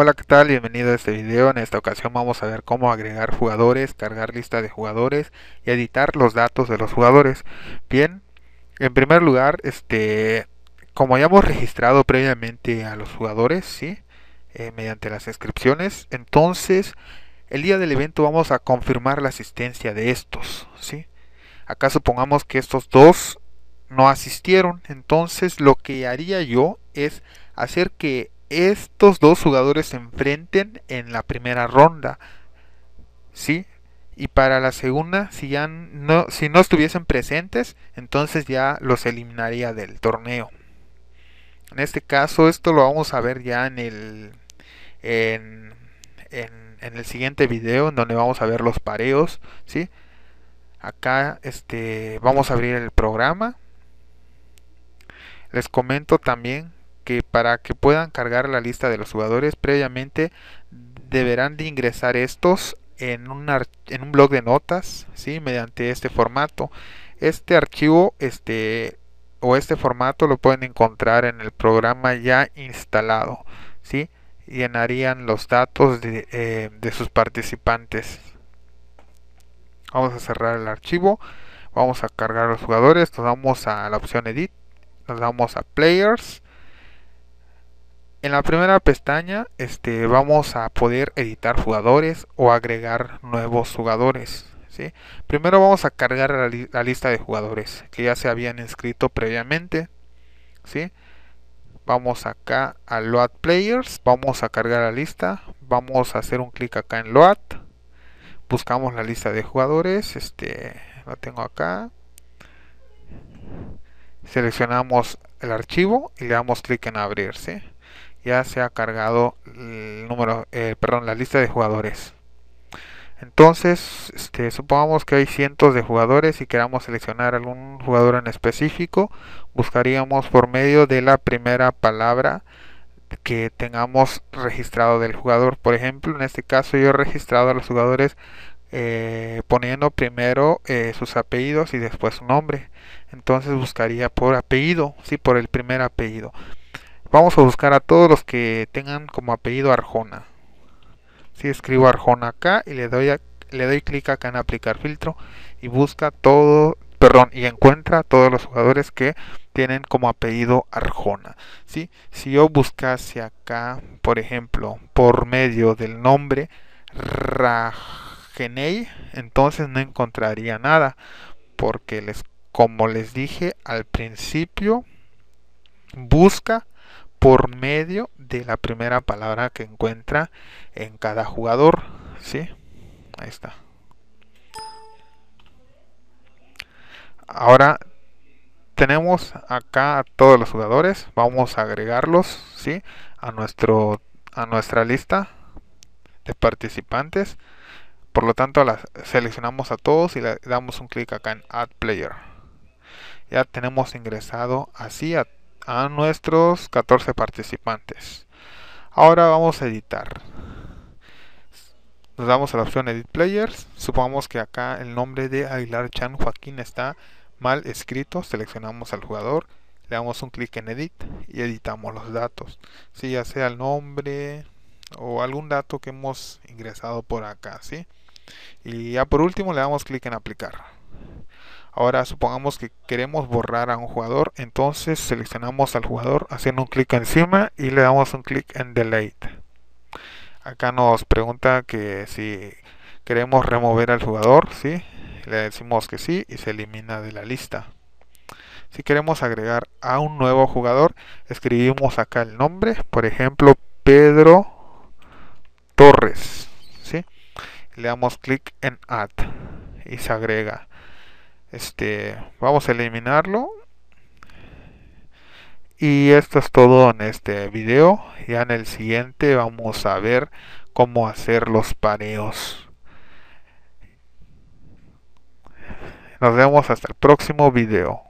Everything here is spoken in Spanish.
Hola qué tal, bienvenido a este video, en esta ocasión vamos a ver cómo agregar jugadores, cargar lista de jugadores y editar los datos de los jugadores. Bien, en primer lugar, este, como ya hemos registrado previamente a los jugadores, ¿sí? Eh, mediante las inscripciones, entonces el día del evento vamos a confirmar la asistencia de estos, ¿sí? Acá supongamos que estos dos no asistieron, entonces lo que haría yo es hacer que estos dos jugadores se enfrenten en la primera ronda. ¿Sí? Y para la segunda, si ya no, si no estuviesen presentes, entonces ya los eliminaría del torneo. En este caso, esto lo vamos a ver ya en el. En, el siguiente video, en donde vamos a ver los pareos. ¿Sí? Acá este, vamos a abrir el programa. Les comento también que para que puedan cargar la lista de los jugadores previamente deberán de ingresar estos en un, en un blog de notas, ¿sí? mediante este formato. Este archivo este, o este formato lo pueden encontrar en el programa ya instalado. ¿sí? Llenarían los datos de, eh, de sus participantes. Vamos a cerrar el archivo. Vamos a cargar los jugadores. Nos vamos a la opción Edit. Nos vamos a Players. En la primera pestaña este, vamos a poder editar jugadores o agregar nuevos jugadores. ¿sí? Primero vamos a cargar la, lista de jugadores que ya se habían inscrito previamente. ¿sí? Vamos acá a Load Players, vamos a cargar la lista, vamos a hacer un clic acá en Load, buscamos la lista de jugadores, este, la tengo acá, seleccionamos el archivo y le damos clic en abrirse ya se ha cargado el número, eh, perdón, la lista de jugadores. Entonces, este, supongamos que hay cientos de jugadores y queramos seleccionar algún jugador en específico, buscaríamos por medio de la primera palabra que tengamos registrado del jugador. Por ejemplo, en este caso yo he registrado a los jugadores eh, poniendo primero eh, sus apellidos y después su nombre. Entonces buscaría por apellido, sí, por el primer apellido. Vamos a buscar a todos los que tengan como apellido Arjona. Si escribo Arjona acá y le doy le doy clic acá en aplicar filtro y busca todo, perdón, y encuentra todos los jugadores que tienen como apellido Arjona. Si yo buscase acá, por ejemplo, por medio del nombre Rajenei entonces no encontraría nada, porque les, como les dije al principio, busca por medio de la primera palabra que encuentra en cada jugador. ¿Sí? Ahí está. Ahora tenemos acá a todos los jugadores. Vamos a agregarlos ¿sí? a, nuestro, a nuestra lista de participantes. Por lo tanto, seleccionamos a todos y le damos un clic acá en Add Player. Ya tenemos ingresado así a a nuestros 14 participantes. Ahora vamos a editar. Nos damos a la opción Edit Players. Supongamos que acá el nombre de Aguilar Chan Joaquín está mal escrito. Seleccionamos al jugador, le damos un clic en Edit y editamos los datos. Si ya sea el nombre o algún dato que hemos ingresado por acá, ¿sí? Y ya por último le damos clic en aplicar. Ahora supongamos que queremos borrar a un jugador, entonces seleccionamos al jugador haciendo un clic encima y le damos un clic en delete. Acá nos pregunta que si queremos remover al jugador, ¿sí? le decimos que sí y se elimina de la lista. Si queremos agregar a un nuevo jugador, escribimos acá el nombre, por ejemplo Pedro Torres. ¿sí? Le damos clic en Add y se agrega. Este, vamos a eliminarlo. Y esto es todo en este video. Ya en el siguiente vamos a ver cómo hacer los pareos. Nos vemos hasta el próximo video.